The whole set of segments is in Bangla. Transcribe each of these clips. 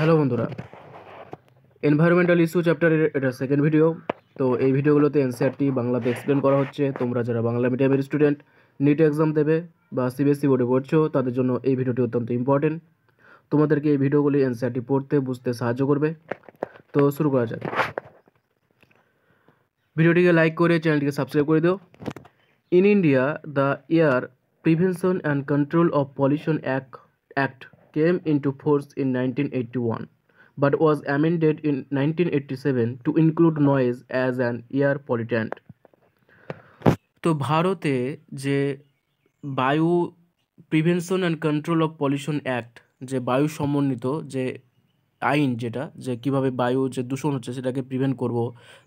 হ্যালো বন্ধুরা এনভায়রনমেন্টাল ইস্যু চ্যাপ্টারের এটা সেকেন্ড ভিডিও তো এই ভিডিওগুলোতে এনসিআরটি e বাংলাতে এক্সপ্লেন করা হচ্ছে তোমরা যারা বাংলা মিডিয়ামের স্টুডেন্ট নিট এক্সাম দেবে বা সিবিএসসি e বোর্ডে পড়ছো তাদের জন্য এই ভিডিওটি অত্যন্ত ইম্পর্টেন্ট তোমাদেরকে এই ভিডিওগুলি এনসিআরটি e পড়তে বুঝতে সাহায্য করবে তো শুরু করা যাক ভিডিওটিকে লাইক করে চ্যানেলটিকে সাবস্ক্রাইব করে দিও in India the year prevention and control of pollution act act came into force in 1981 but was amended in 1987 to include noise as an air pollutant তো ভারতে যে বায়ু prevention and control of pollution act যে বায়ু সমন্বিত যে আইন যেটা যে কিভাবে বায়ু যে দূষণ হচ্ছে সেটাকে প্রিভেন্ট করব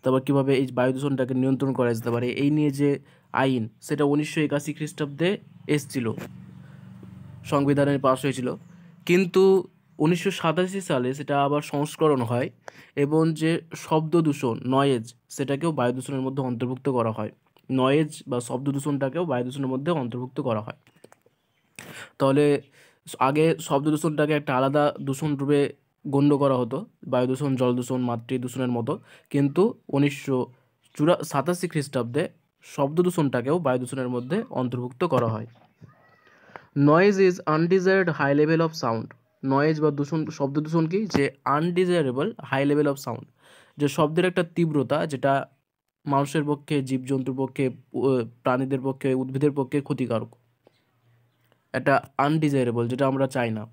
তারপর কিভাবে এই বায়ু দূষণটাকে নিয়ন্ত্রণ করা যেতে পারে এই নিয়ে যে আইন সেটা উনিশশো একাশি খ্রিস্টাব্দে এসছিল সংবিধানের পাশ হয়েছিল কিন্তু উনিশশো সাতাশি সালে সেটা আবার সংস্করণ হয় এবং যে শব্দ দূষণ নয়েজ সেটাকেও বায়ু দূষণের মধ্যে অন্তর্ভুক্ত করা হয় নয়েজ বা শব্দ দূষণটাকেও বায়ু দূষণের মধ্যে অন্তর্ভুক্ত করা হয় তাহলে আগে শব্দ দূষণটাকে একটা আলাদা দূষণ রূপে গণ্য করা হতো বায়ু দূষণ জল দূষণ মাতৃ দূষণের মতো কিন্তু উনিশশো চুরা সাতাশি খ্রিস্টাব্দে শব্দ দূষণটাকেও বায়ু দূষণের মধ্যে অন্তর্ভুক্ত করা হয় noise is undesired high level of sound noise বা দূষণ শব্দ দূষণ কি যে undesirable high level of sound যে শব্দের একটা তীব্রতা যেটা মানুষের পক্ষে জীবজন্তুর পক্ষে প্রাণীদের পক্ষে উদ্ভিদের পক্ষে ক্ষতিকারক এটা আনডিজায়ারেবল যেটা আমরা চাই না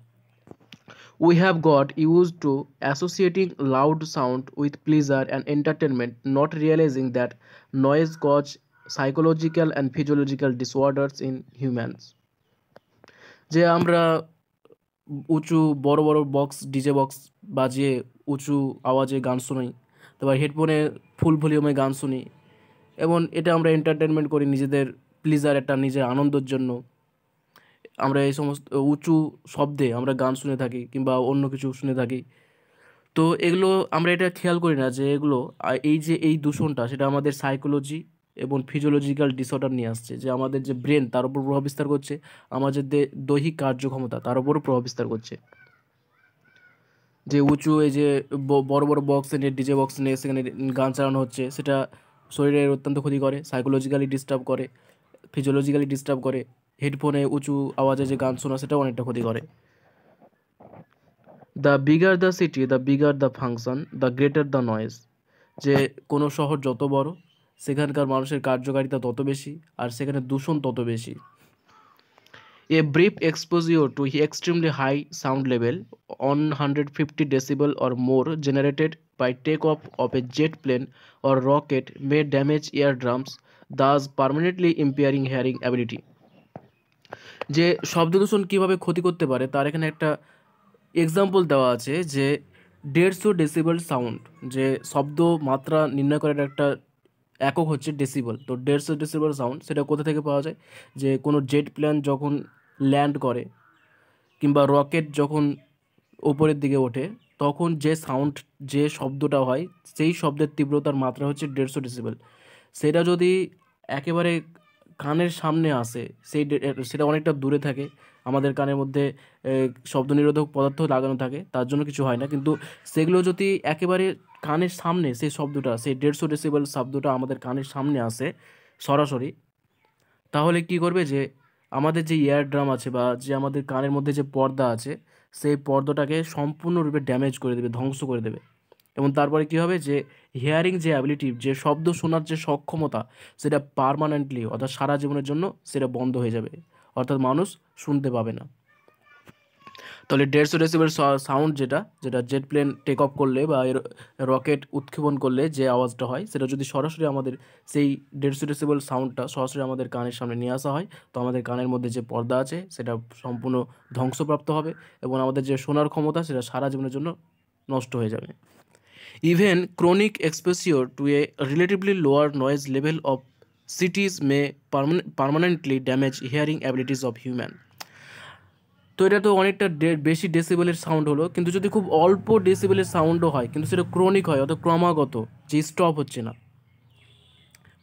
we have got use to associating loud sound with pleasure and entertainment not realising that noise cause psychological and physiological disorders in humans যে আমরা উঁচু বড় বড় বক্স ডিজে বক্স বাজিয়ে উঁচু আওয়াজে গান শুনি তারপর হেডফোনে ফুল ভলিউমে গান শুনি এবং এটা আমরা এন্টারটেনমেন্ট করি নিজেদের প্লিজার একটা নিজের আনন্দের জন্য আমরা এই সমস্ত উঁচু শব্দে আমরা গান শুনে থাকি কিংবা অন্য কিছু শুনে থাকি তো এগুলো আমরা এটা খেয়াল করি না যে এগুলো এই যে এই দূষণটা সেটা আমাদের সাইকোলজি এবং ফিজিওলজিক্যাল ডিসঅর্ডার নিয়ে আসছে যে আমাদের যে ব্রেন তার উপর প্রভাব বিস্তার করছে আমাদের যে দৈহিক কার্যক্ষমতা তার উপরও প্রভাব বিস্তার করছে যে উঁচু এই যে বড় বড় বক্স নিয়ে ডিজে বক্স নিয়ে সেখানে গান চালানো হচ্ছে সেটা শরীরের অত্যন্ত ক্ষতি করে সাইকোলজিক্যালি ডিস্টার্ব করে ফিজিওলজিক্যালি ডিস্টার্ব করে হেডফোনে উঁচু আওয়াজে যে গান শোনা সেটাও অনেকটা ক্ষতি করে the bigger the city the bigger the function the greater the noise যে কোনো শহর যত বড় সেখানকার মানুষের কার্যকারিতা তত বেশি আর সেখানে দূষণ তত বেশি a brief exposure to extremely high sound level on hundred fifty decibel or more generated by take off off a jet plane or rocket may damage ear drums thus permanently impairing hearing ability যে শব্দ দূষণ কীভাবে ক্ষতি করতে পারে তার এখানে একটা এক্সাম্পল দেওয়া আছে যে দেড়শো ডেসিবল সাউন্ড যে শব্দ মাত্রা নির্ণয় করার একটা একক হচ্ছে ডেসিবল তো দেড়শো ডেসিবল সাউন্ড সেটা কোথা থেকে পাওয়া যায় যে কোনো জেট প্ল্যান যখন ল্যান্ড করে কিংবা রকেট যখন ওপরের দিকে ওঠে তখন যে সাউন্ড যে শব্দটা হয় সেই শব্দের তীব্রতার মাত্রা হচ্ছে দেড়শো ডেসিবল সেটা যদি একেবারে কানের সামনে আসে সেই সেটা অনেকটা দূরে থাকে আমাদের কানের মধ্যে শব্দ নিরোধক পদার্থ লাগানো থাকে তার জন্য কিছু হয় না কিন্তু সেগুলো যদি একেবারে কানের সামনে সেই শব্দটা সেই দেড়শো ডেসিবেল শব্দটা আমাদের কানের সামনে আসে সরাসরি তাহলে কি করবে যে আমাদের যে ইয়ার ড্রাম আছে বা যে আমাদের কানের মধ্যে যে পর্দা আছে সেই পর্দাটাকে সম্পূর্ণরূপে ড্যামেজ করে দেবে ধ্বংস করে দেবে এবং তারপরে কী হবে যে হিয়ারিং যে অ্যাবিলিটি যে শব্দ শোনার যে সক্ষমতা সেটা পারমানেন্টলি অর্থাৎ সারা জীবনের জন্য সেটা বন্ধ হয়ে যাবে অর্থাৎ মানুষ শুনতে পাবে না তাহলে দেড়শো ডেসিবেল সাউন্ড যেটা যেটা জেট প্লেন টেক অফ করলে বা এর রকেট উৎক্ষেপণ করলে যে আওয়াজটা হয় সেটা যদি সরাসরি আমাদের সেই দেড়শো ডেসিবেল সাউন্ডটা সরাসরি আমাদের কানের সামনে নিয়ে আসা হয় তো আমাদের কানের মধ্যে যে পর্দা আছে সেটা সম্পূর্ণ ধ্বংসপ্রাপ্ত হবে এবং আমাদের যে শোনার ক্ষমতা সেটা সারা জীবনের জন্য নষ্ট হয়ে যাবে even chronic exposure to a relatively lower noise level of cities may permanently damage hearing abilities of human তো এটা তো অনেকটা বেশি ডেসিবেলের সাউন্ড হলো কিন্তু যদি খুব অল্প ডেসিবেলের সাউন্ডও হয় কিন্তু সেটা ক্রনিক হয় অত ক্রমাগত যে স্টপ হচ্ছে না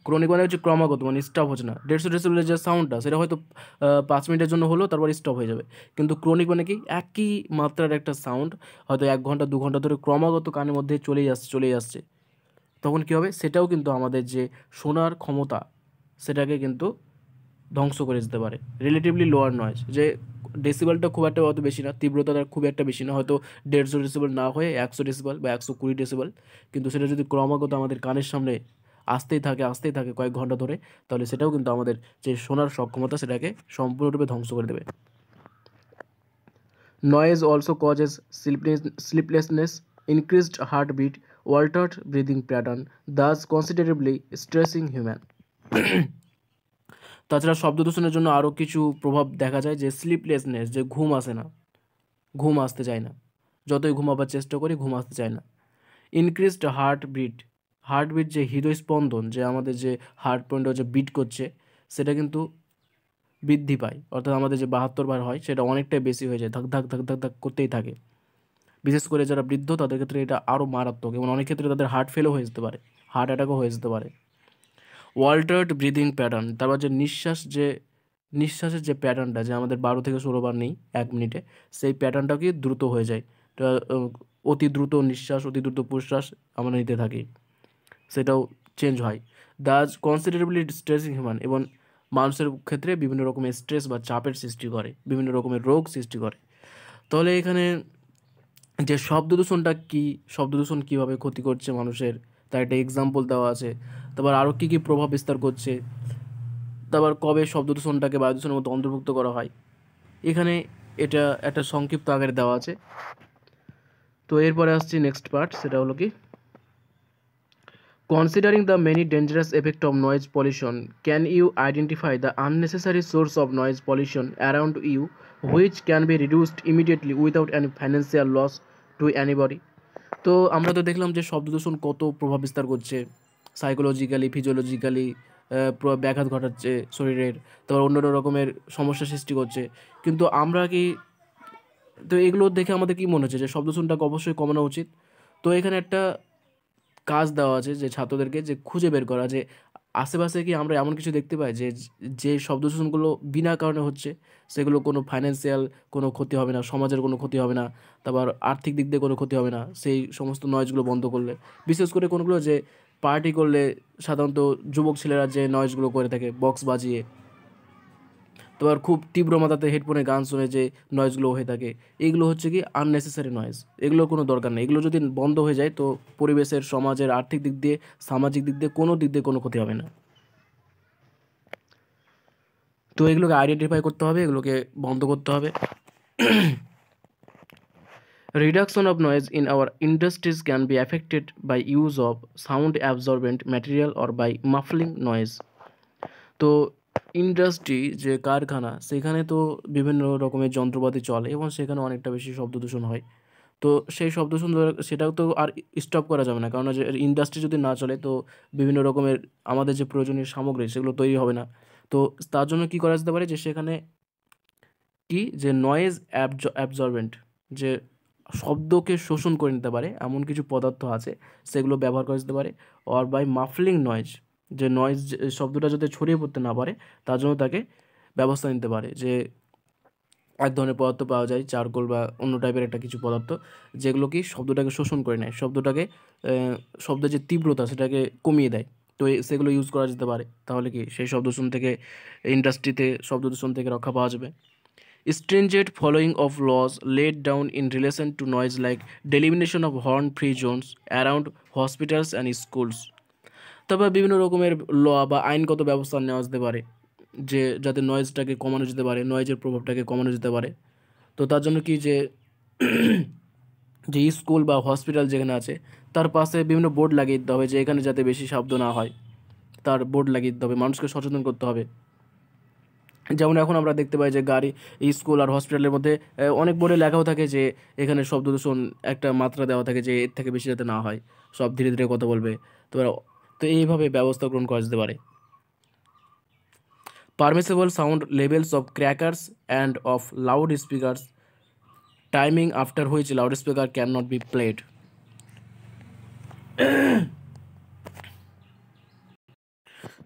ক্রনিক মানে হচ্ছে ক্রমাগত মানে স্টপ হচ্ছে না দেড়শো ডেসিবেলের যে সাউন্ডটা সেটা হয়তো পাঁচ মিনিটের জন্য হলো তারপর স্টপ হয়ে যাবে কিন্তু ক্রনিক মানে কি একই মাত্রার একটা সাউন্ড হয়তো এক ঘন্টা দু ঘন্টা ধরে ক্রমাগত কানের মধ্যে চলেই আসছে চলে আসছে তখন কী হবে সেটাও কিন্তু আমাদের যে শোনার ক্ষমতা সেটাকে কিন্তু ধ্বংস করে যেতে পারে রিলেটিভলি লোয়ার নয়েজ যে ডেসিবলটা খুব একটা অত বেশি না তীব্রতাটা খুব একটা বেশি না হয়তো দেড়শো ডেসিবল না হয়ে একশো ডেসিবল বা একশো কুড়ি ডেসিবল কিন্তু সেটা যদি ক্রমাগত আমাদের কানের সামনে আসতেই থাকে আসতেই থাকে কয়েক ঘন্টা ধরে তাহলে সেটাও কিন্তু আমাদের যে শোনার সক্ষমতা সেটাকে সম্পূর্ণরূপে ধ্বংস করে দেবে noise also causes sleepiness sleeplessness increased heartbeat altered breathing pattern thus considerably stressing human তাছাড়া শব্দ দূষণের জন্য আরও কিছু প্রভাব দেখা যায় যে স্লিপলেসনেস যে ঘুম আসে না ঘুম আসতে চায় না যতই ঘুমাবার চেষ্টা করি ঘুম আসতে চায় না ইনক্রিজড হার্ট বিট বিট যে স্পন্দন যে আমাদের যে হার্ট পয়েন্ট যে বিট করছে সেটা কিন্তু বৃদ্ধি পায় অর্থাৎ আমাদের যে বাহাত্তর বার হয় সেটা অনেকটাই বেশি হয়ে যায় ধাক ধাক ধাক ধাক ধাক করতেই থাকে বিশেষ করে যারা বৃদ্ধ তাদের ক্ষেত্রে এটা আরও মারাত্মক এবং অনেক ক্ষেত্রে তাদের হার্ট ফেলও হয়ে যেতে পারে হার্ট অ্যাটাকও হয়ে যেতে পারে ওয়াল্টার্ড ব্রিদিং প্যাটার্ন তারপর মানে যে নিঃশ্বাস যে নিঃশ্বাসের যে প্যাটার্নটা যে আমাদের বারো থেকে ষোলো বার নেই এক মিনিটে সেই প্যাটার্নটা কি দ্রুত হয়ে যায় অতি দ্রুত নিঃশ্বাস অতি দ্রুত প্রশ্বাস আমরা নিতে থাকি সেটাও চেঞ্জ হয় দাজ কনসিডারেবলি স্ট্রেসিং হিউম্যান এবং মানুষের ক্ষেত্রে বিভিন্ন রকমের স্ট্রেস বা চাপের সৃষ্টি করে বিভিন্ন রকমের রোগ সৃষ্টি করে তাহলে এখানে যে শব্দ দূষণটা কী শব্দ দূষণ কীভাবে ক্ষতি করছে মানুষের তার একটা এক্সাম্পল দেওয়া আছে তারপর আরও কী কী প্রভাব বিস্তার করছে তারপর কবে শব্দ দূষণটাকে বায়ু দূষণের মতো অন্তর্ভুক্ত করা হয় এখানে এটা একটা সংক্ষিপ্ত আকারে দেওয়া আছে তো এরপরে আসছি নেক্সট পার্ট সেটা হলো কি considering the many dangerous effect of noise pollution can you identify the unnecessary source of noise pollution around you which can be reduced immediately without any financial loss to anybody তো আমরা তো দেখলাম যে শব্দ দূষণ কত প্রভাব বিস্তার করছে সাইকোলজিক্যালি ফিজিওলজিক্যালি ব্যাঘাত ঘটাচ্ছে শরীরের তারপর অন্য রকমের সমস্যা সৃষ্টি করছে কিন্তু আমরা কি তো এগুলো দেখে আমাদের কি মনে হচ্ছে যে শব্দদূষণটাকে অবশ্যই কমানো উচিত তো এখানে একটা কাজ দেওয়া আছে যে ছাত্রদেরকে যে খুঁজে বের করা যে আশেপাশে কি আমরা এমন কিছু দেখতে পাই যে যে শব্দ দূষণগুলো বিনা কারণে হচ্ছে সেগুলো কোনো ফাইন্যান্সিয়াল কোনো ক্ষতি হবে না সমাজের কোনো ক্ষতি হবে না তারপর আর্থিক দিক দিয়ে কোনো ক্ষতি হবে না সেই সমস্ত নয়েজগুলো বন্ধ করলে বিশেষ করে কোনোগুলো যে পার্টি করলে সাধারণত যুবক ছেলেরা যে নয়েজগুলো করে থাকে বক্স বাজিয়ে তোমার খুব তীব্র মাথাতে হেডফোনে গান শুনে যে নয়েজগুলো হয়ে থাকে এগুলো হচ্ছে কি আননেসেসারি নয়েজ এগুলোর কোনো দরকার নেই এগুলো যদি বন্ধ হয়ে যায় তো পরিবেশের সমাজের আর্থিক দিক দিয়ে সামাজিক দিক দিয়ে কোনো দিক দিয়ে কোনো ক্ষতি হবে না তো এগুলোকে আইডেন্টিফাই করতে হবে এগুলোকে বন্ধ করতে হবে Reduction of noise in our industries can be affected by use of sound absorbent material or by muffling noise তো ইন্ডাস্ট্রি যে কারখানা সেখানে তো বিভিন্ন রকমের যন্ত্রপাতি চলে এবং সেখানে অনেকটা বেশি শব্দ দূষণ হয় তো সেই শব্দ দূষণ সেটাও তো আর স্টপ করা যাবে না কারণ যে ইন্ডাস্ট্রি যদি না চলে তো বিভিন্ন রকমের আমাদের যে প্রয়োজনীয় সামগ্রী সেগুলো তৈরি হবে না তো তার জন্য কী করা যেতে পারে যে সেখানে কি যে নয়েজ অ্যাবজ অ্যাবজর্বেন্ট যে শব্দকে শোষণ করে নিতে পারে এমন কিছু পদার্থ আছে সেগুলো ব্যবহার করা যেতে পারে অর বাই মাফলিং নয়েজ যে নয়েজ শব্দটা যাতে ছড়িয়ে পড়তে না পারে তার জন্য তাকে ব্যবস্থা নিতে পারে যে এক ধরনের পদার্থ পাওয়া যায় চারকোল বা অন্য টাইপের একটা কিছু পদার্থ যেগুলো কি শব্দটাকে শোষণ করে নেয় শব্দটাকে শব্দের যে তীব্রতা সেটাকে কমিয়ে দেয় তো সেগুলো ইউজ করা যেতে পারে তাহলে কি সেই শব্দ দূষণ থেকে ইন্ডাস্ট্রিতে শব্দ দূষণ থেকে রক্ষা পাওয়া যাবে stringent following of laws laid down in relation to noise like delimination of horn-free zones around hospitals and schools তবে বিভিন্ন রকমের ল বা আইনগত ব্যবস্থা নেওয়া যেতে পারে যে যাতে নয়েজটাকে কমানো যেতে পারে নয়েজের প্রভাবটাকে কমানো যেতে পারে তো তার জন্য কি যে যে স্কুল বা হসপিটাল যেখানে আছে তার পাশে বিভিন্ন বোর্ড লাগিয়ে দিতে হবে যে এখানে যাতে বেশি শব্দ না হয় তার বোর্ড লাগিয়ে দিতে হবে মানুষকে সচেতন করতে হবে যেমন এখন আমরা দেখতে পাই যে গাড়ি স্কুল আর হসপিটালের মধ্যে অনেক বোর্ডে লেখাও থাকে যে এখানে শব্দ দূষণ একটা মাত্রা দেওয়া থাকে যে এর থেকে বেশি যাতে না হয় সব ধীরে ধীরে কথা বলবে তো তো এইভাবে ব্যবস্থা গ্রহণ করা যেতে পারে permissible sound levels of crackers and of loud speakers timing after which loud speaker can not be played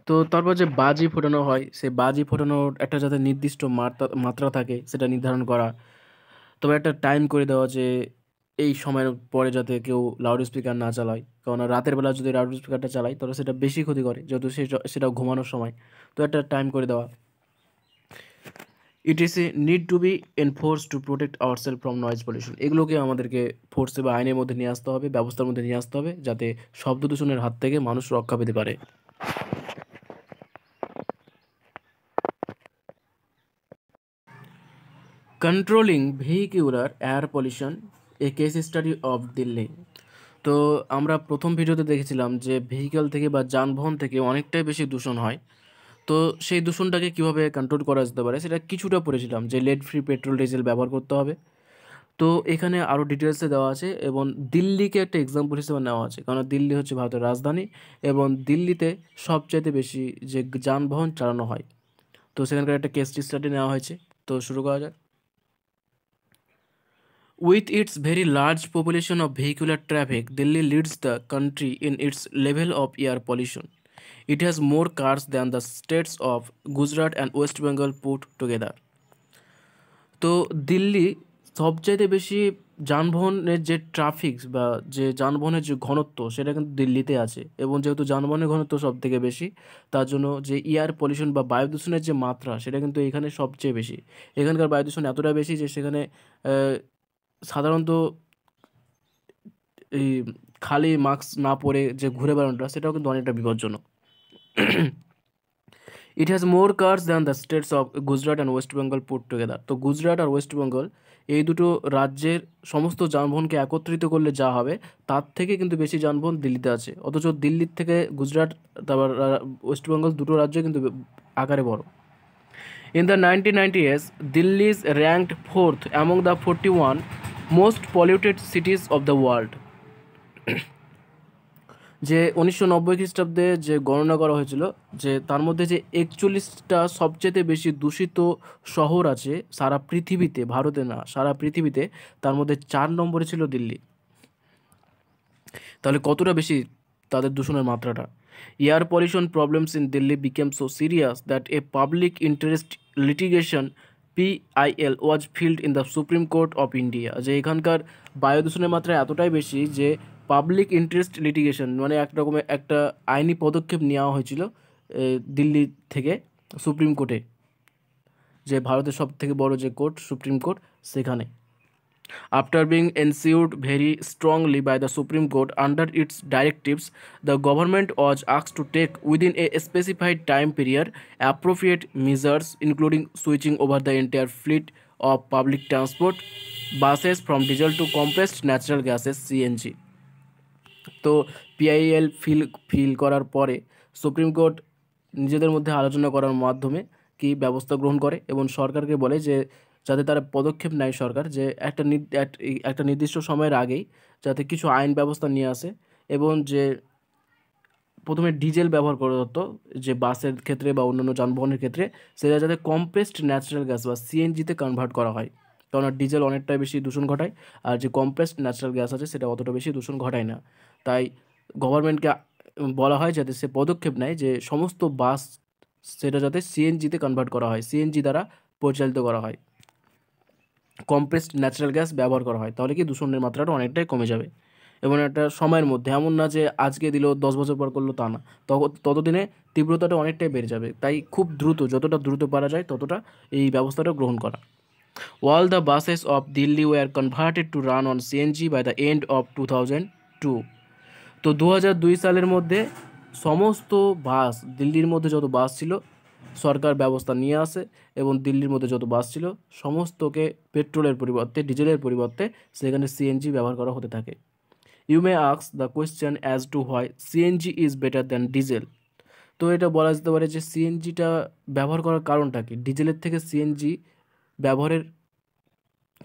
তো তারপর যে বাজি ফোটানো হয় সে বাজি ফোটানোর একটা যাতে নির্দিষ্ট মাত্রা থাকে সেটা নির্ধারণ করা তবে একটা টাইম করে দেওয়া যে এই সময়ের পরে যাতে কেউ লাউড স্পিকার না চালায় কারণ রাতের বেলা যদি লাউড স্পিকারটা চালায় তাহলে সেটা বেশি ক্ষতি করে যেহেতু সে সেটা ঘুমানোর সময় তো একটা টাইম করে দেওয়া it is a need to be enforce to protect our self from noise pollution এগুলোকে আমাদেরকে ফোর্সে বা আইনের মধ্যে নিয়ে আসতে হবে ব্যবস্থার মধ্যে নিয়ে আসতে হবে যাতে শব্দ দূষণের হাত থেকে মানুষ রক্ষা পেতে পারে controlling vehicular air pollution a case study of Delhi তো আমরা প্রথম ভিডিওতে দেখেছিলাম যে ভেহিকেল থেকে বা যানবাহন থেকে অনেকটাই বেশি দূষণ হয় তো সেই দূষণটাকে কিভাবে কন্ট্রোল করা যেতে পারে সেটা কিছুটা পড়েছিলাম যে লেড ফ্রি পেট্রোল ডিজেল ব্যবহার করতে হবে তো এখানে আরও ডিটেলসে দেওয়া আছে এবং দিল্লিকে একটা এক্সাম্পল হিসেবে নেওয়া আছে কারণ দিল্লি হচ্ছে ভারতের রাজধানী এবং দিল্লিতে সবচাইতে বেশি যে যানবাহন চালানো হয় তো সেখানকার একটা কেস স্টাডি নেওয়া হয়েছে তো শুরু করা যাক With its very large population of vehicular traffic, Delhi leads the country in its level of air pollution. It has more cars than the states of Gujarat and West Bengal put together. তো দিল্লি সবচাইতে বেশি যানবাহনের যে ট্রাফিক বা যে যানবাহনের যে ঘনত্ব সেটা কিন্তু দিল্লিতে আছে এবং যেহেতু যানবাহনের ঘনত্ব সব থেকে বেশি তার জন্য যে এয়ার পলিউশন বা বায়ু দূষণের যে মাত্রা সেটা কিন্তু এখানে সবচেয়ে বেশি এখানকার বায়ু দূষণ এতটা বেশি যে সেখানে সাধারণত এই খালি মাস্ক না পরে যে ঘুরে বেড়ানোটা সেটাও কিন্তু অনেকটা বিপজ্জনক it has more cars than the states of Gujarat and West Bengal put together তো গুজরাট আর ওয়েস্ট বেঙ্গল এই দুটো রাজ্যের সমস্ত যানবাহনকে একত্রিত করলে যা হবে তার থেকে কিন্তু বেশি যানবাহন দিল্লিতে আছে অথচ দিল্লির থেকে গুজরাট তারপর ওয়েস্ট বেঙ্গল দুটো রাজ্য কিন্তু আকারে বড় in the nineteen nineties Delhi is ranked fourth among the forty one most polluted cities of the world যে উনিশশো নব্বই খ্রিস্টাব্দে যে গণনা করা হয়েছিল যে তার মধ্যে যে একচল্লিশটা সবচেয়ে বেশি দূষিত শহর আছে সারা পৃথিবীতে ভারতে না সারা পৃথিবীতে তার মধ্যে চার নম্বরে ছিল দিল্লি তাহলে কতটা বেশি তাদের দূষণের মাত্রাটা air pollution problems in Delhi became so serious that a public interest litigation PIL was filed in the Supreme Court of India যে এখানকার বায়ু দূষণের মাত্রা এতটাই বেশি যে পাবলিক ইন্টারেস্ট লিটিগেশন মানে এক রকমের একটা আইনি পদক্ষেপ নেওয়া হয়েছিল দিল্লি থেকে সুপ্রিম কোর্টে যে ভারতের সব থেকে বড় যে কোর্ট সুপ্রিম কোর্ট সেখানে After being ensued very strongly by the Supreme Court under its directives, the government was asked to take within a specified time period appropriate measures including switching over the entire fleet of public transport buses from diesel to compressed natural gases CNG. তো পিআইএল ফিল ফিল করার পরে সুপ্রিম কোর্ট নিজেদের মধ্যে আলোচনা করার মাধ্যমে কি ব্যবস্থা গ্রহণ করে এবং সরকারকে বলে যে যাতে তারা পদক্ষেপ নেয় সরকার যে একটা একটা নির্দিষ্ট সময়ের আগেই যাতে কিছু আইন ব্যবস্থা নিয়ে আসে এবং যে প্রথমে ডিজেল ব্যবহার করা হতো যে বাসের ক্ষেত্রে বা অন্যান্য যানবাহনের ক্ষেত্রে সেটা যাতে কম্প্রেসড ন্যাচারাল গ্যাস বা সিএনজিতে কনভার্ট করা হয় কেননা ডিজেল অনেকটাই বেশি দূষণ ঘটায় আর যে কম্প্রেসড ন্যাচারাল গ্যাস আছে সেটা অতটা বেশি দূষণ ঘটায় না তাই গভর্নমেন্টকে বলা হয় যাতে সে পদক্ষেপ নেয় যে সমস্ত বাস সেটা যাতে সিএনজিতে কনভার্ট করা হয় সিএনজি দ্বারা পরিচালিত করা হয় কম্প্রেসড ন্যাচারাল গ্যাস ব্যবহার করা হয় তাহলে কি দূষণের মাত্রাটা অনেকটাই কমে যাবে এবং একটা সময়ের মধ্যে এমন না যে আজকে দিল দশ বছর পর করলো তা না ততদিনে তীব্রতাটা অনেকটাই বেড়ে যাবে তাই খুব দ্রুত যতটা দ্রুত পারা যায় ততটা এই ব্যবস্থাটা গ্রহণ করা all the buses of Delhi were converted to run on CNG by the end of two thousand two তো দু সালের মধ্যে সমস্ত বাস দিল্লির মধ্যে যত বাস ছিল সরকার ব্যবস্থা নিয়ে আসে এবং দিল্লির মধ্যে যত বাস ছিল সমস্তকে পেট্রোলের পরিবর্তে ডিজেলের পরিবর্তে সেখানে সিএনজি ব্যবহার করা হতে থাকে ইউ মে আক্স the question as to why CNG is better than diesel তো এটা বলা যেতে পারে যে সিএনজিটা ব্যবহার করার কারণটা কি ডিজেলের থেকে সিএনজি ব্যবহারের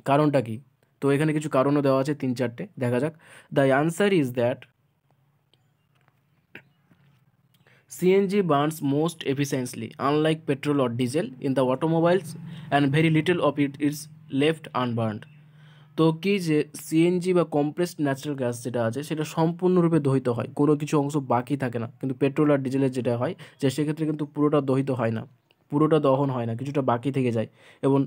কারণটা কি তো এখানে কিছু কারণও দেওয়া আছে তিন চারটে দেখা যাক the answer is that CNG burns most efficiently, unlike petrol or diesel, in the automobiles, and very little of it is left unburned. তো কি যে সিএনজি বা কম্প্রেসড ন্যাচারাল গ্যাস যেটা আছে সেটা সম্পূর্ণরূপে দহিত হয় কোনো কিছু অংশ বাকি থাকে না কিন্তু পেট্রোল আর ডিজেলের যেটা হয় যে সেক্ষেত্রে কিন্তু পুরোটা দহিত হয় না পুরোটা দহন হয় না কিছুটা বাকি থেকে যায় এবং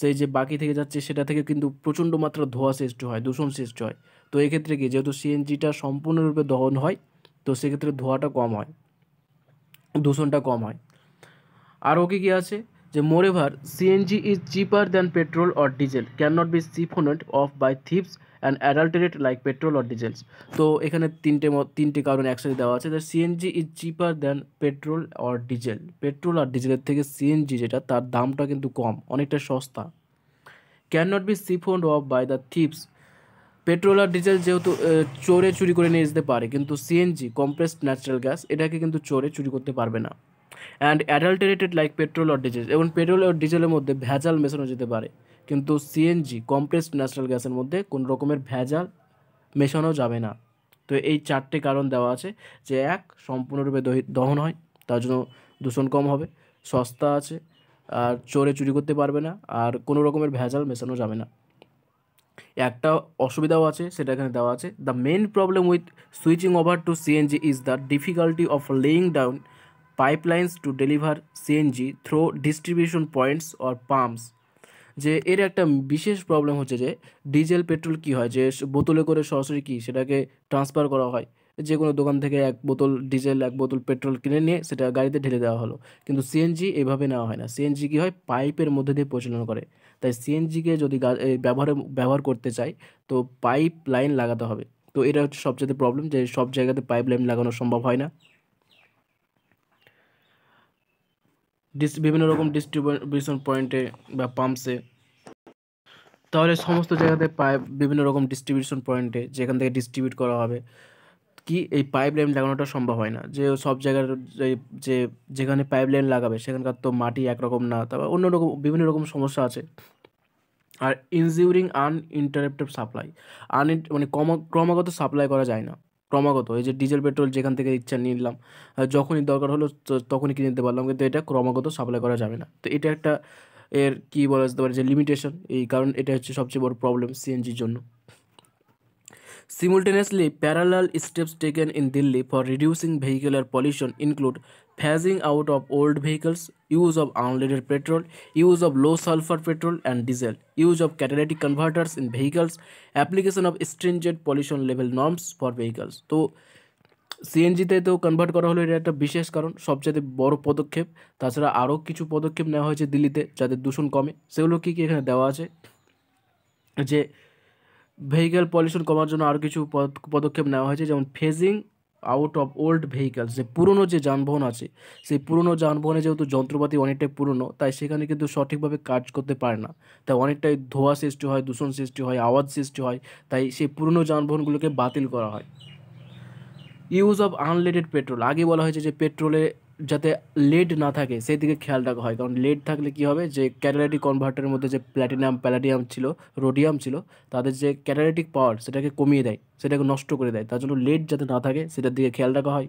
সেই যে বাকি থেকে যাচ্ছে সেটা থেকে কিন্তু প্রচণ্ড মাত্রা ধোয়া সৃষ্টি হয় দূষণ সৃষ্টি হয় তো এক্ষেত্রে কি যেহেতু সিএনজিটা সম্পূর্ণরূপে দহন হয় তো সেক্ষেত্রে ধোয়াটা কম হয় দূষণটা কম হয় আরও ওকে কী আছে যে moreover CNG is cheaper than petrol or diesel can not be siphoned off by thieves and adulterate like petrol or diesels তো এখানে তিনটে তিনটে কারণ একসাথে দেওয়া আছে that CNG is cheaper than petrol or diesel petrol আর ডিজেলের থেকে সিএনজি যেটা তার দামটা কিন্তু কম অনেকটা সস্তা can not be siphoned off by the thieves petrol আর ডিজেল যেহেতু চোরে চুরি করে নিয়ে যেতে পারে কিন্তু সিএনজি কম্প্রেসড ন্যাচারাল গ্যাস এটাকে কিন্তু চোরে চুরি করতে পারবে না অ্যান্ড অ্যাডাল্টারেটেড লাইক পেট্রোল আর ডিজেল এবং পেট্রোল আর ডিজেলের মধ্যে ভেজাল মেশানো যেতে পারে কিন্তু সিএনজি কম্প্রেসড ন্যাচারাল গ্যাসের মধ্যে কোনো রকমের ভেজাল মেশানো যাবে না তো এই চারটে কারণ দেওয়া আছে যে এক সম্পূর্ণরূপে দহন হয় তার জন্য দূষণ কম হবে সস্তা আছে আর চোরে চুরি করতে পারবে না আর কোনো রকমের ভেজাল মেশানো যাবে না একটা অসুবিধাও আছে সেটা এখানে দেওয়া আছে the main problem with switching over to CNG is the difficulty of laying down pipelines to deliver CNG through distribution points or pumps যে এর একটা বিশেষ প্রবলেম হচ্ছে যে ডিজেল পেট্রোল কি হয় যে বোতলে করে সরাসরি কি সেটাকে ট্রান্সফার করা হয় যে কোনো দোকান থেকে এক বোতল ডিজেল এক বোতল পেট্রোল কিনে নিয়ে সেটা গাড়িতে ঢেলে দেওয়া হলো কিন্তু সিএনজি এভাবে নেওয়া হয় না সিএনজি কী হয় পাইপের মধ্যে দিয়ে প্রচলন করে তাই সিএনজিকে যদি ব্যবহারে ব্যবহার করতে চাই তো পাইপ লাইন লাগাতে হবে তো এটা হচ্ছে সবচেয়ে প্রবলেম যে সব জায়গাতে পাইপ লাইন লাগানো সম্ভব হয় না ডিস বিভিন্ন রকম ডিস্ট্রিবিউশন পয়েন্টে বা পাম্পসে তাহলে সমস্ত জায়গাতে পাইপ বিভিন্ন রকম ডিস্ট্রিবিউশন পয়েন্টে যেখান থেকে ডিস্ট্রিবিউট করা হবে কি এই পাইপ লাইন লাগানোটা সম্ভব হয় না যে সব জায়গার যে যেখানে পাইপ লাইন লাগাবে সেখানকার তো মাটি একরকম না তারপর অন্য রকম বিভিন্ন রকম সমস্যা আছে আর ইনজিউরিং আনইন্টারেপ্টেড সাপ্লাই আন মানে ক্রমাগত সাপ্লাই করা যায় না ক্রমাগত এই যে ডিজেল পেট্রোল যেখান থেকে ইচ্ছা নিলাম যখনই দরকার হলো তখনই কিনে নিতে পারলাম কিন্তু এটা ক্রমাগত সাপ্লাই করা যাবে না তো এটা একটা এর কী বলা যেতে পারে যে লিমিটেশন এই কারণ এটা হচ্ছে সবচেয়ে বড় প্রবলেম সিএনজির জন্য parallel steps taken in Delhi for reducing vehicular pollution include phasing out of old vehicles, use of unleaded petrol, use of low sulfur petrol and diesel, use of catalytic converters in vehicles, application of stringent pollution level norms for vehicles. তো সিএনজিতে তো কনভার্ট করা হলো এটা একটা বিশেষ কারণ সবচেয়ে বড় পদক্ষেপ তাছাড়া আরও কিছু পদক্ষেপ নেওয়া হয়েছে দিল্লিতে যাদের দূষণ কমে সেগুলো কী কী এখানে দেওয়া আছে যে ভেহিক্যাল পলিউশন কমার জন্য আরও কিছু পদক্ষেপ নেওয়া হয়েছে যেমন phasing out of old vehicle যে পুরনো যে যানবাহন আছে সেই পুরনো যানবাহনে যেহেতু যন্ত্রপাতি অনেকটাই পুরনো তাই সেখানে কিন্তু সঠিকভাবে কাজ করতে পারে না তাই অনেকটাই ধোয়া সৃষ্টি হয় দূষণ সৃষ্টি হয় আওয়াজ সৃষ্টি হয় তাই সেই পুরনো যানবাহনগুলোকে বাতিল করা হয় ইউজ অফ আনলেটেড পেট্রোল আগে বলা হয়েছে যে পেট্রোলে যাতে লেড না থাকে সেই দিকে খেয়াল রাখা হয় কারণ লেড থাকলে কি হবে যে ক্যাটালাইটিক কনভার্টারের মধ্যে যে প্ল্যাটিনাম প্যালাডিয়াম ছিল রোডিয়াম ছিল তাদের যে ক্যাটালাইটিক পাওয়ার সেটাকে কমিয়ে দেয় সেটাকে নষ্ট করে দেয় তার জন্য লেড যাতে না থাকে সেটার দিকে খেয়াল রাখা হয়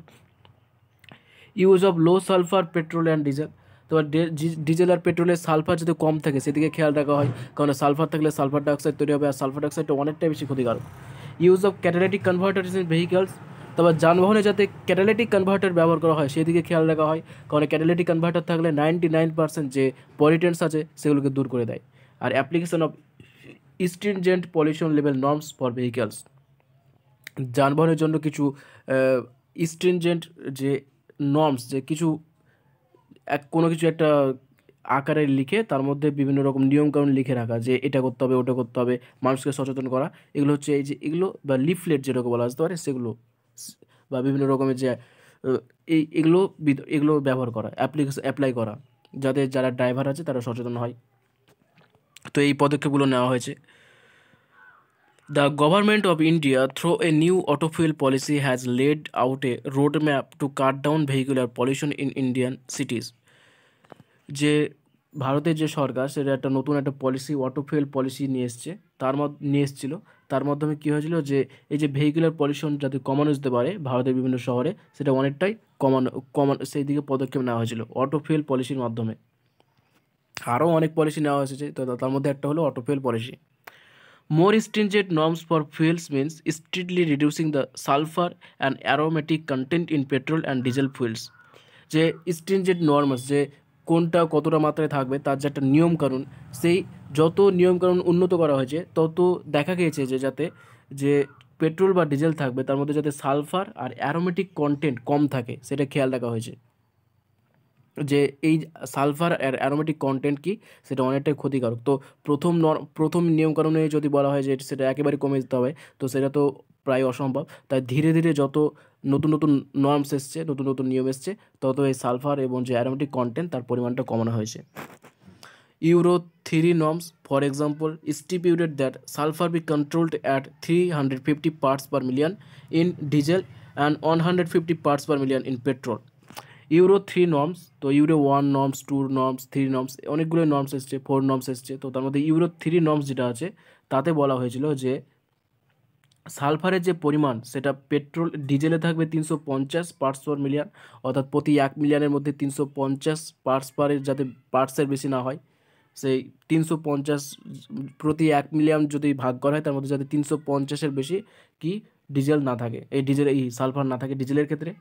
use of low sulphur petrol and diesel তো ডিজেল আর পেট্রোলের সালফার যদি কম থাকে সেদিকে খেয়াল রাখা হয় কারণ সালফার থাকলে সালফার ডাইঅক্সাইড তৈরি হবে আর সালফার ডাইঅক্সাইডটা অনেকটাই বেশি ক্ষতিকারক use of catalytic converter in vehicles তারপর যানবাহনে যাতে ক্যাটালেটিক কনভার্টার ব্যবহার করা হয় সেদিকে খেয়াল রাখা হয় কারণ ক্যাটালিটিক কনভার্টার থাকলে নাইনটি নাইন পার্সেন্ট যে পলিটেন্টস আছে সেগুলোকে দূর করে দেয় আর application of stringent pollution level norms for vehicles যানবাহনের জন্য কিছু স্ট্রিনজেন্ট যে নর্মস যে কিছু এক কোনো কিছু একটা আকারে লিখে তার মধ্যে বিভিন্ন রকম নিয়মকানুন লিখে রাখা যে এটা করতে হবে ওটা করতে হবে মানুষকে সচেতন করা এগুলো হচ্ছে এই যে এগুলো বা লিফলেট যেটাকে বলা যেতে পারে সেগুলো বা বিভিন্ন রকমের যে এই এগুলো এগুলো ব্যবহার করা অ্যাপ্লিকেশন অ্যাপ্লাই করা যাতে যারা ড্রাইভার আছে তারা সচেতন হয় তো এই পদক্ষেপগুলো নেওয়া হয়েছে Government of India through a new auto fuel policy has laid out a road map to cut down vehicular pollution in Indian cities যে ভারতের যে সরকার সেটা একটা নতুন একটা পলিসি অটো ফুয়েল পলিসি নিয়ে এসছে তার মধ্যে নিয়ে এসেছিলো তার মাধ্যমে কী হয়েছিল যে এই যে ভেহিকুলার পলিউশন যাতে কমানো যেতে পারে ভারতের বিভিন্ন শহরে সেটা অনেকটাই কমানো কমানো সেই দিকে পদক্ষেপ নেওয়া হয়েছিল অটো ফুয়েল পলিসির মাধ্যমে আরও অনেক পলিসি নেওয়া হয়েছে তো তার মধ্যে একটা হলো auto fuel policy more stringent norms for fuels means strictly reducing the sulphur and aromatic content in petrol and diesel fuels যে stringent নর্মস যে কোনটা কতটা মাত্রায় থাকবে তার যে একটা নিয়মকানুন সেই যত নিয়মকানুন উন্নত করা হয়েছে তত দেখা গিয়েছে যে যাতে যে পেট্রোল বা ডিজেল থাকবে তার মধ্যে যাতে সালফার আর অ্যারোমেটিক কন্টেন্ট কম থাকে সেটা খেয়াল রাখা হয়েছে যে এই সালফার আর অ্যারোমেটিক কন্টেন্ট কি সেটা অনেকটাই ক্ষতিকারক তো প্রথম প্রথম নিয়মকানুনে যদি বলা হয় যে সেটা একেবারে কমে যেতে হবে তো সেটা তো প্রায় অসম্ভব তাই ধীরে ধীরে যত নতুন নতুন নর্মস এসছে নতুন নতুন নিয়ম এসছে তত এই সালফার এবং যে অ্যারোমেটিক কন্টেন্ট তার পরিমাণটা কমানো হয়েছে for example that sulphur be controlled at three hundred fifty parts per million in diesel and one hundred fifty parts per million in petrol Euro three norms তো Euro one norms two norms three norms অনেকগুলো নর্মস এসছে ফোর নর্মস এসছে তো তার মধ্যে ইউরো থ্রি নর্মস যেটা আছে তাতে বলা হয়েছিল যে সালফারের যে পরিমাণ সেটা পেট্রোল ডিজেলে থাকবে তিনশো পঞ্চাশ পার্টস পার মিলিয়ন অর্থাৎ প্রতি এক মিলিয়নের মধ্যে তিনশো পঞ্চাশ পার্টস পারের যাতে পার্টসের বেশি না হয় সেই তিনশো পঞ্চাশ প্রতি এক মিলিয়াম যদি ভাগ করা হয় তার মধ্যে যাতে তিনশো পঞ্চাশের বেশি কি ডিজেল না থাকে এই ডিজেল এই সালফার না থাকে ডিজেলের ক্ষেত্রে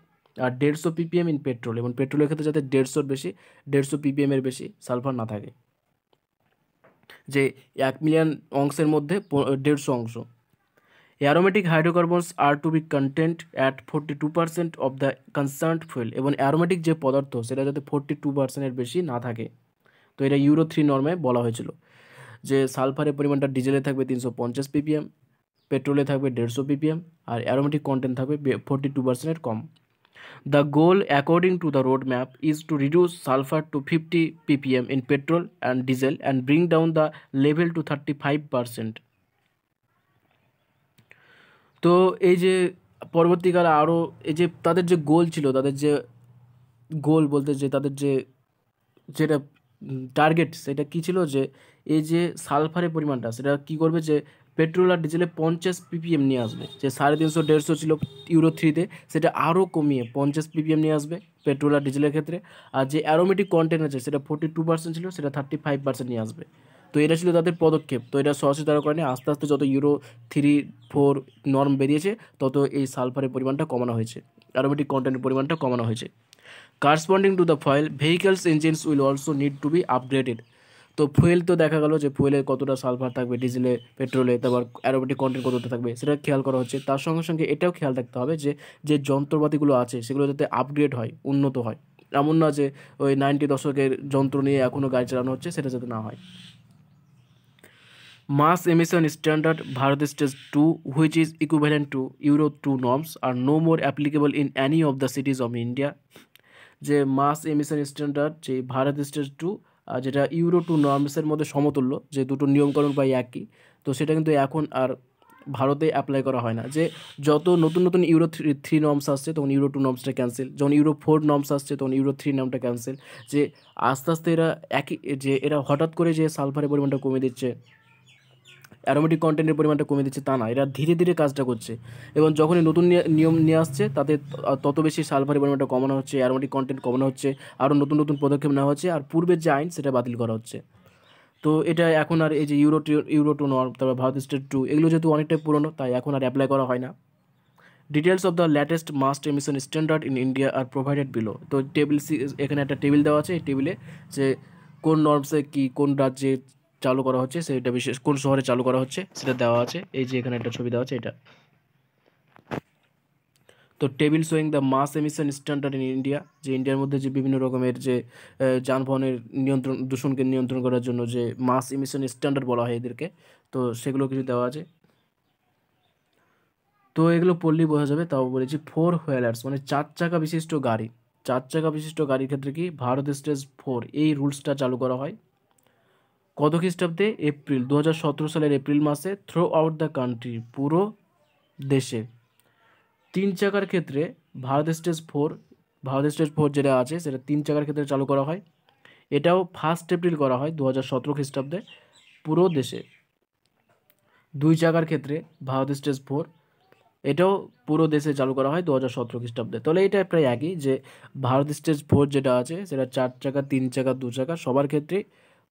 আর দেড়শো পিপিএম ইন পেট্রোল এবং পেট্রোলের ক্ষেত্রে যাতে দেড়শোর বেশি দেড়শো পিপিএমের বেশি সালফার না থাকে যে এক মিলিয়ন অংশের মধ্যে দেড়শো অংশ অ্যারোমেটিক হাইড্রোকার্বনস আর to be content at forty two percent of the concern fuel এবং অ্যারোমেটিক যে পদার্থ সেটা যাতে ফোর্টি টু পার্সেন্টের বেশি না থাকে তো এটা ইউরো থ্রি নর্মে বলা হয়েছিল যে সালফারের পরিমাণটা ডিজেলে থাকবে তিনশো পঞ্চাশ পিপিএম পেট্রোলে থাকবে দেড়শো পিপিএম আর অ্যারোমেটিক কন্টেন্ট থাকবে ফোর্টি টু পার্সেন্টের কম the goal according to the road map is to reduce sulphur to fifty ppm in petrol and diesel and bring down the level to thirty five percent তো এই যে পরবর্তীকালে আরও এই যে তাদের যে গোল ছিল তাদের যে গোল বলতে যে তাদের যে যেটা টার্গেট সেটা কী ছিল যে এই যে সালফারের পরিমাণটা সেটা কী করবে যে পেট্রোল আর ডিজেলে পঞ্চাশ পিপিএম নিয়ে আসবে যে সাড়ে তিনশো দেড়শো ছিল ইউরো থ্রিতে সেটা আরও কমিয়ে পঞ্চাশ পিপিএম নিয়ে আসবে পেট্রোল আর ডিজেলের ক্ষেত্রে আর যে অ্যারোমেটিক কন্টেন্ট আছে সেটা ফোর্টি টু পার্সেন্ট ছিল সেটা থার্টি ফাইভ পার্সেন্ট নিয়ে আসবে তো এটা ছিল তাদের পদক্ষেপ তো এটা সরাসরি তারা করেনি আস্তে আস্তে যত ইউরো থ্রি ফোর নর্ম বেরিয়েছে তত এই সালফারের পরিমাণটা কমানো হয়েছে অ্যারোমেটিক কন্টেন্টের পরিমাণটা কমানো হয়েছে corresponding to the fuel vehicles engines will also need to be upgraded তো ফুয়েল তো দেখা গেল যে ফুয়েলে কতটা সালফার থাকবে ডিজেলে পেট্রোলে তারপর অ্যারোবেটিক কন্টেন্ট কতটা থাকবে সেটা খেয়াল করা হচ্ছে তার সঙ্গে সঙ্গে এটাও খেয়াল রাখতে হবে যে যে যন্ত্রপাতিগুলো আছে সেগুলো যাতে আপগ্রেড হয় উন্নত হয় এমন না যে ওই নাইনটি দশকের যন্ত্র নিয়ে এখনও গাড়ি চালানো হচ্ছে সেটা যাতে না হয় mass emission standard Bharat stage two which is equivalent to Europe two norms are no more applicable in any of the cities of India যে মাস এমিশন স্ট্যান্ডার্ড যে ভারত স্টেজ টু যেটা ইউরো টু নর্মসের মধ্যে সমতুল্য যে দুটো নিয়মকানুন প্রায় একই তো সেটা কিন্তু এখন আর ভারতে অ্যাপ্লাই করা হয় না যে যত নতুন নতুন ইউরো থ্রি থ্রি নর্মস আসছে তখন ইউরো টু নর্মসটা ক্যান্সেল যখন ইউরো ফোর নর্মস আসছে তখন ইউরো থ্রি নামটা ক্যান্সেল যে আস্তে আস্তে এরা একই যে এরা হঠাৎ করে যে সালফারের পরিমাণটা কমে দিচ্ছে অ্যারোমেটিক কন্টেন্টের পরিমাণটা কমে দিচ্ছে তা না এরা ধীরে ধীরে কাজটা করছে এবং যখনই নতুন নিয়ম নিয়ে আসছে তাতে তত বেশি সালফারের পরিমাণটা কমানো হচ্ছে অ্যারোমেটিক কন্টেন্ট কমানো হচ্ছে আরও নতুন নতুন পদক্ষেপ নেওয়া হচ্ছে আর পূর্বের যে আইন সেটা বাতিল করা হচ্ছে তো এটা এখন আর এই যে ইউরো ইউরো টু নর্ম তারপর ভারত স্টেট টু এগুলো যেহেতু অনেকটাই পুরনো তাই এখন আর অ্যাপ্লাই করা হয় না details of the latest mass emission standard in India are provided below তো টেবিল এখানে একটা টেবিল দেওয়া আছে এই টেবিলে যে কোন নর্মসে কী কোন রাজ্যে চালু করা হচ্ছে সেটা বিশেষ কোন শহরে চালু করা হচ্ছে সেটা দেওয়া আছে এই যে এখানে একটা ছবি দেওয়া আছে এটা তো table showing the mass emission standard in India যে ইন্ডিয়ার মধ্যে যে বিভিন্ন রকমের যে যানবাহনের নিয়ন্ত্রণ দূষণকে নিয়ন্ত্রণ করার জন্য যে মাস এমিশন স্ট্যান্ডার্ড বলা হয় এদেরকে তো সেগুলো কিছু দেওয়া আছে তো এগুলো পড়লেই বোঝা যাবে তাও বলেছি ফোর হুইলার্স মানে চার চাকা বিশিষ্ট গাড়ি চার চাকা বিশিষ্ট গাড়ির ক্ষেত্রে কি ভারত স্টেজ ফোর এই রুলসটা চালু করা হয় কত খ্রিস্টাব্দে এপ্রিল দু সালের এপ্রিল মাসে থ্রো আউট দ্য কান্ট্রি পুরো দেশে তিন চাকার ক্ষেত্রে Bharat stage four Bharat stage four যেটা আছে সেটা তিন চাকার ক্ষেত্রে চালু করা হয় এটাও ফার্স্ট এপ্রিল করা হয় দু হাজার সতেরো খ্রিস্টাব্দে পুরো দেশে দুই চাকার ক্ষেত্রে ভারত স্টেজ ফোর এটাও পুরো দেশে চালু করা হয় দু হাজার সতেরো খ্রিস্টাব্দে তাহলে এটা প্রায় একই যে ভারত স্টেজ ফোর যেটা আছে সেটা চার চাকা তিন চাকা দু চাকা সবার ক্ষেত্রেই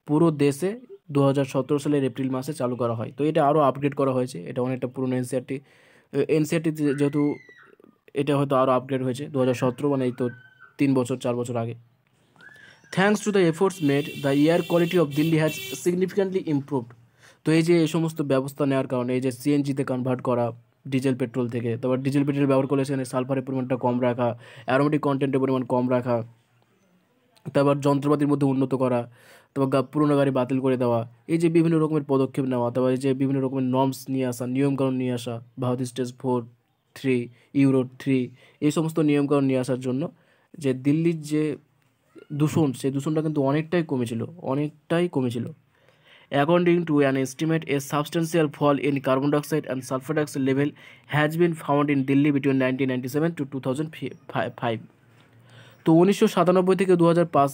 পুরো দেশে দু সালের এপ্রিল মাসে চালু করা হয় তো এটা আরও আপগ্রেড করা হয়েছে এটা অনেকটা পুরনো এনসিআরটি e এনসিআরটি e যেহেতু এটা হয়তো আরও আপগ্রেড হয়েছে দু হাজার মানে এই তো তিন বছর চার বছর আগে thanks to the efforts made the air quality of Delhi has significantly improved তো এই যে এই সমস্ত ব্যবস্থা নেওয়ার কারণে এই যে সিএনজিতে কনভার্ট করা ডিজেল পেট্রোল থেকে তারপর ডিজেল পেট্রোল ব্যবহার করলে সেখানে সালফারের পরিমাণটা কম রাখা অ্যারোমেটিক কন্টেন্টের পরিমাণ কম রাখা তারপর যন্ত্রপাতির মধ্যে উন্নত করা অথবা পুরোনো গাড়ি বাতিল করে দেওয়া এই যে বিভিন্ন রকমের পদক্ষেপ নেওয়া অথবা এই যে বিভিন্ন রকমের নর্মস নিয়ে আসা নিয়মকানুন নিয়ে আসা Bharat stage four three Euro three এই সমস্ত নিয়মকানুন নিয়ে আসার জন্য যে দিল্লির যে দূষণ সেই দূষণটা কিন্তু অনেকটাই কমেছিল অনেকটাই কমেছিল according to an estimate a substantial fall in carbon dioxide and sulphur dioxide level has been found in Delhi between nineteen ninety seven to two thousand five তো উনিশশো সাতানব্বই থেকে দু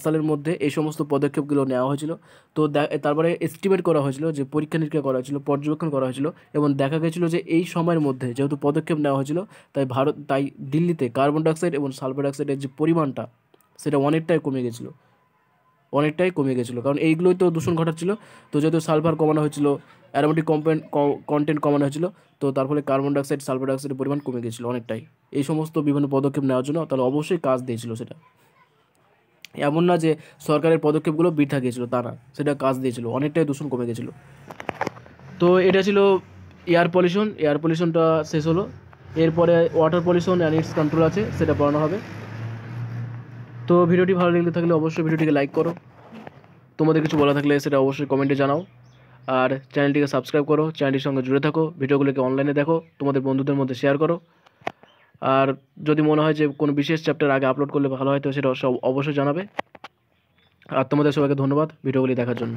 সালের মধ্যে এই সমস্ত পদক্ষেপগুলো নেওয়া হয়েছিল তো তারপরে এস্টিমেট করা হয়েছিল যে পরীক্ষা নিরীক্ষা করা হয়েছিল পর্যবেক্ষণ করা হয়েছিল এবং দেখা গেছিল যে এই সময়ের মধ্যে যেহেতু পদক্ষেপ নেওয়া হয়েছিল তাই ভারত তাই দিল্লিতে কার্বন ডাইঅক্সাইড এবং সালফার ডাইঅক্সাইডের যে পরিমাণটা সেটা অনেকটাই কমে গেছিলো অনেকটাই কমে গেছিলো কারণ এইগুলোই তো দূষণ ঘটাচ্ছিলো তো যেহেতু সালফার কমানো হয়েছিল অ্যারোমেটিক কম্পেন্ট কন্টেন্ট কমানো হয়েছিল তো তার ফলে কার্বন ডাইঅক্সাইড সালফার ডাইঅক্সাইডের পরিমাণ কমে গেছিলো অনেকটাই এই সমস্ত বিভিন্ন পদক্ষেপ নেওয়ার জন্য তাহলে অবশ্যই কাজ দিয়েছিল সেটা এমন না যে সরকারের পদক্ষেপগুলো বৃথা গিয়েছিল তা না সেটা কাজ দিয়েছিল অনেকটাই দূষণ কমে গেছিলো তো এটা ছিল এয়ার পলিউশন এয়ার পলিউশনটা শেষ হলো এরপরে water pollution and its control আছে সেটা পড়ানো হবে তো ভিডিওটি ভালো লেগে থাকলে অবশ্যই ভিডিওটিকে লাইক করো তোমাদের কিছু বলা থাকলে সেটা অবশ্যই কমেন্টে জানাও আর চ্যানেলটিকে সাবস্ক্রাইব করো চ্যানেলটির সঙ্গে জুড়ে থাকো ভিডিওগুলোকে অনলাইনে দেখো তোমাদের বন্ধুদের মধ্যে শেয়ার করো আর যদি মনে হয় যে কোনো বিশেষ চ্যাপ্টার আগে আপলোড করলে ভালো হয় তো সেটা অবশ্যই জানাবে আর তোমাদের সবাইকে ধন্যবাদ ভিডিওগুলি দেখার জন্য